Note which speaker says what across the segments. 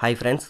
Speaker 1: hi friends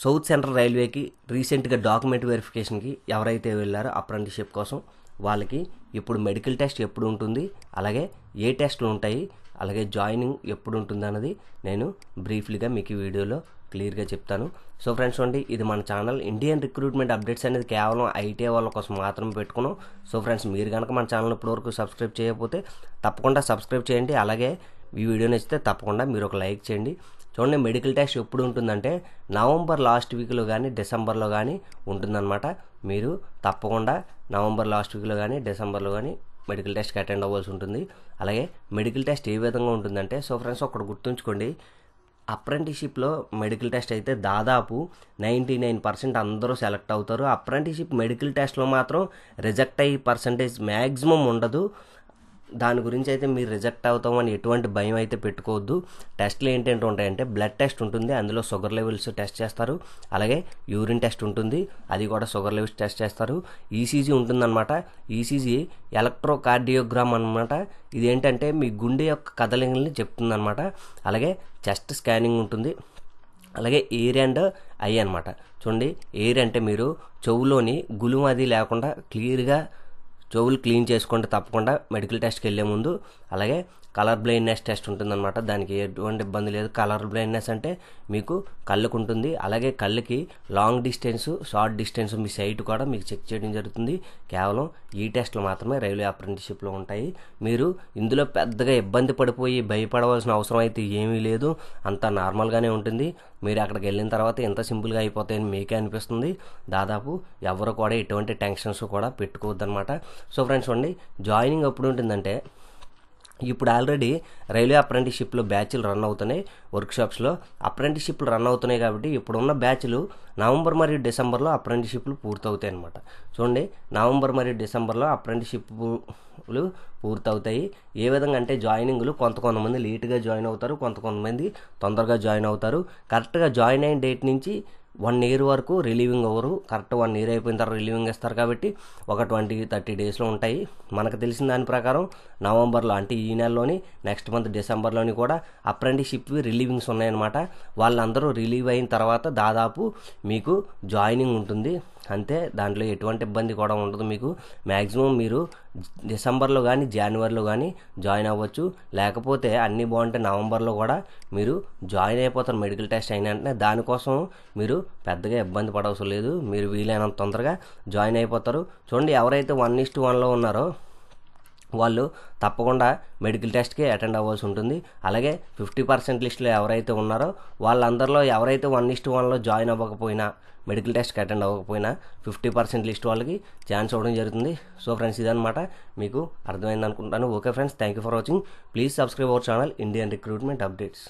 Speaker 1: south central రైల్వేకి రీసెంట్గా document వెరిఫికేషన్కి ఎవరైతే వెళ్ళారో అప్రెంటిషిప్ కోసం వాళ్ళకి ఇప్పుడు మెడికల్ టెస్ట్ ఎప్పుడు ఉంటుంది అలాగే ఏ టెస్టులు ఉంటాయి అలాగే జాయినింగ్ ఎప్పుడు ఉంటుంది అన్నది నేను బ్రీఫ్లీగా మీకు ఈ వీడియోలో క్లియర్గా చెప్తాను సో ఫ్రెండ్స్ చూడండి ఇది మన ఛానల్ ఇండియన్ రిక్రూట్మెంట్ అప్డేట్స్ అనేది కేవలం ఐటీఐ వాళ్ళ కోసం మాత్రమే పెట్టుకున్నాం సో ఫ్రెండ్స్ మీరు కనుక మన ఛానల్ ఇప్పటివరకు సబ్స్క్రైబ్ చేయకపోతే తప్పకుండా సబ్స్క్రైబ్ చేయండి అలాగే ఈ వీడియో నచ్చితే తప్పకుండా మీరు ఒక లైక్ చేయండి చూడండి మెడికల్ టెస్ట్ ఎప్పుడు ఉంటుందంటే నవంబర్ లాస్ట్ వీక్లో కానీ డిసెంబర్లో కానీ ఉంటుందన్నమాట మీరు తప్పకుండా నవంబర్ లాస్ట్ వీక్లో కానీ డిసెంబర్లో కానీ మెడికల్ టెస్ట్కి అటెండ్ అవ్వాల్సి ఉంటుంది అలాగే మెడికల్ టెస్ట్ ఏ విధంగా ఉంటుందంటే సో ఫ్రెండ్స్ ఒకటి గుర్తుంచుకోండి అప్రెంటిషిప్లో మెడికల్ టెస్ట్ అయితే దాదాపు నైంటీ నైన్ పర్సెంట్ అందరూ సెలెక్ట్ అవుతారు అప్రెంటిషిప్ మెడికల్ టెస్ట్లో మాత్రం రిజెక్ట్ అయ్యే పర్సంటేజ్ మ్యాక్సిమం ఉండదు దాని గురించి అయితే మీరు రిజెక్ట్ అవుతాం అని ఎటువంటి భయం అయితే పెట్టుకోవద్దు టెస్ట్లు ఏంటంటే ఉంటాయంటే బ్లడ్ టెస్ట్ ఉంటుంది అందులో షుగర్ లెవెల్స్ టెస్ట్ చేస్తారు అలాగే యూరిన్ టెస్ట్ ఉంటుంది అది కూడా షుగర్ లెవెల్స్ టెస్ట్ చేస్తారు ఈసీజీ ఉంటుందన్నమాట ఈసీజీ ఎలక్ట్రోకార్డియోగ్రామ్ అనమాట ఇదేంటంటే మీ గుండె యొక్క కదలికల్ని చెప్తుందన్నమాట అలాగే చెస్ట్ స్కానింగ్ ఉంటుంది అలాగే ఎయిర్ అండ్ ఐ అనమాట చూడండి ఎయిర్ అంటే మీరు చెవులోని గులుమది లేకుండా క్లియర్గా చెవులు క్లీన్ చేసుకుంటే తప్పకుండా మెడికల్ టెస్ట్కి వెళ్ళే ముందు అలాగే కలర్ బ్లైండ్నెస్ టెస్ట్ ఉంటుందన్నమాట దానికి ఎటువంటి ఇబ్బంది లేదు కలర్ బ్లైండ్నెస్ అంటే మీకు కళ్ళకు ఉంటుంది అలాగే కళ్ళకి లాంగ్ డిస్టెన్స్ షార్ట్ డిస్టెన్స్ మీ సైట్ కూడా మీకు చెక్ చేయడం జరుగుతుంది కేవలం ఈ టెస్ట్లు మాత్రమే రైల్వే అప్రెంటిషిప్లో ఉంటాయి మీరు ఇందులో పెద్దగా ఇబ్బంది పడిపోయి భయపడవలసిన అవసరం అయితే ఏమీ లేదు అంతా నార్మల్గానే ఉంటుంది మీరు అక్కడికి వెళ్ళిన తర్వాత ఎంత సింపుల్గా అయిపోతాయని మీకే అనిపిస్తుంది దాదాపు ఎవరు కూడా ఎటువంటి టెన్షన్స్ కూడా పెట్టుకోవద్దనమాట సో ఫ్రెండ్స్ చూడండి జాయినింగ్ ఎప్పుడు ఉంటుందంటే ఇప్పుడు ఆల్రెడీ రైల్వే అప్రెంటిషిప్లో బ్యాచ్లు రన్ అవుతున్నాయి వర్క్షాప్స్లో అప్రెంటిషిప్లు రన్ అవుతున్నాయి కాబట్టి ఇప్పుడున్న బ్యాచ్లు నవంబర్ మరియు డిసెంబర్లో అప్రెంటిషిప్లు పూర్తవుతాయి అనమాట చూడండి నవంబర్ మరియు డిసెంబర్లో అప్రెంటిషిప్ జాయినింగ్లు పూర్తవుతాయి ఏ విధంగా అంటే జాయినింగ్లు కొంత కొంతమంది లేటుగా జాయిన్ అవుతారు కొంత కొంతమంది తొందరగా జాయిన్ అవుతారు కరెక్ట్గా జాయిన్ అయిన డేట్ నుంచి వన్ ఇయర్ వరకు రిలీవింగ్ అవ్వరు కరెక్ట్ వన్ ఇయర్ అయిపోయిన తర్వాత రిలీవింగ్ ఇస్తారు కాబట్టి ఒక ట్వంటీ థర్టీ డేస్లో ఉంటాయి మనకు తెలిసిన దాని ప్రకారం నవంబర్లో అంటే ఈ నెలలోని నెక్స్ట్ మంత్ డిసెంబర్లోని కూడా అప్రెంటిషిప్ రిలీవింగ్స్ ఉన్నాయన్నమాట వాళ్ళందరూ రిలీవ్ అయిన తర్వాత దాదాపు మీకు జాయినింగ్ ఉంటుంది అంతే దాంట్లో ఎటువంటి ఇబ్బంది కూడా ఉండదు మీకు మ్యాక్సిమం మీరు డిసెంబర్లో కానీ జనవరిలో కానీ జాయిన్ అవ్వచ్చు లేకపోతే అన్నీ బాగుంటే నవంబర్లో కూడా మీరు జాయిన్ అయిపోతారు మెడికల్ టెస్ట్ అయిన వెంటనే దానికోసం మీరు పెద్దగా ఇబ్బంది పడవసరం లేదు మీరు వీలైనంత తొందరగా జాయిన్ అయిపోతారు చూడండి ఎవరైతే వన్ ఇస్ట్ వన్లో ఉన్నారో వాళ్ళు తప్పకుండా మెడికల్ టెస్ట్కి అటెండ్ అవ్వాల్సి ఉంటుంది అలాగే ఫిఫ్టీ పర్సెంట్ లిస్టులో ఎవరైతే ఉన్నారో వాళ్ళందరిలో ఎవరైతే వన్ ఇస్ట్ వన్లో జాయిన్ అవ్వకపోయినా మెడికల్ టెస్ట్కి అటెండ్ అవ్వకపోయినా ఫిఫ్టీ పర్సెంట్ లిస్ట్ వాళ్ళకి ఛాన్స్ అవ్వడం జరుగుతుంది సో ఫ్రెండ్స్ ఇదనమాట మీకు అర్థమైంది అనుకుంటాను okay friends thank you for watching please subscribe our channel Indian recruitment updates